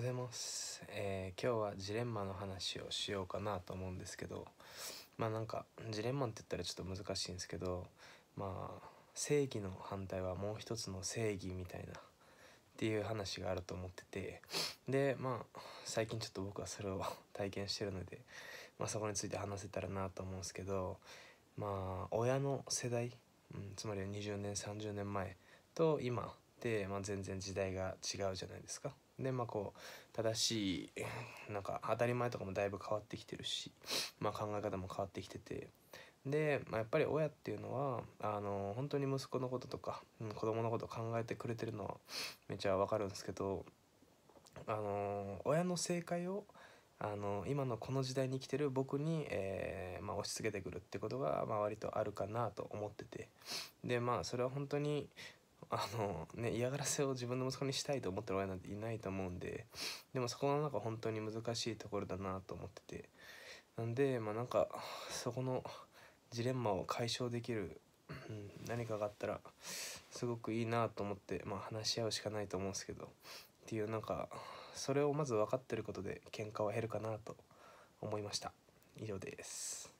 ございます、えー、今日はジレンマの話をしようかなと思うんですけどまあなんかジレンマって言ったらちょっと難しいんですけどまあ正義の反対はもう一つの正義みたいなっていう話があると思っててでまあ最近ちょっと僕はそれを体験してるので、まあ、そこについて話せたらなと思うんですけどまあ親の世代、うん、つまり20年30年前と今って、まあ、全然時代が違うじゃないですか。でまあこう正しいなんか当たり前とかもだいぶ変わってきてるし、まあ、考え方も変わってきててで、まあ、やっぱり親っていうのはあの本当に息子のこととか、子供のこと考えてくれてるのはめちゃわかるんですけどあの親の正解をあの今のこの時代に生きてる僕に、えー、まあ、押し付けてくるってことが、まあ、割とあるかなと思っててでまあそれは本当にあのね嫌がらせを自分の息子にしたいと思ってる親なんていないと思うんででもそこの中本当に難しいところだなと思っててなんでまあなんかそこのジレンマを解消できる、何かがあったらすごくいいなと思ってまあ話し合うしかないと思うんですけどっていうなんかそれをまず分かってることで喧嘩は減るかなと思いました以上です。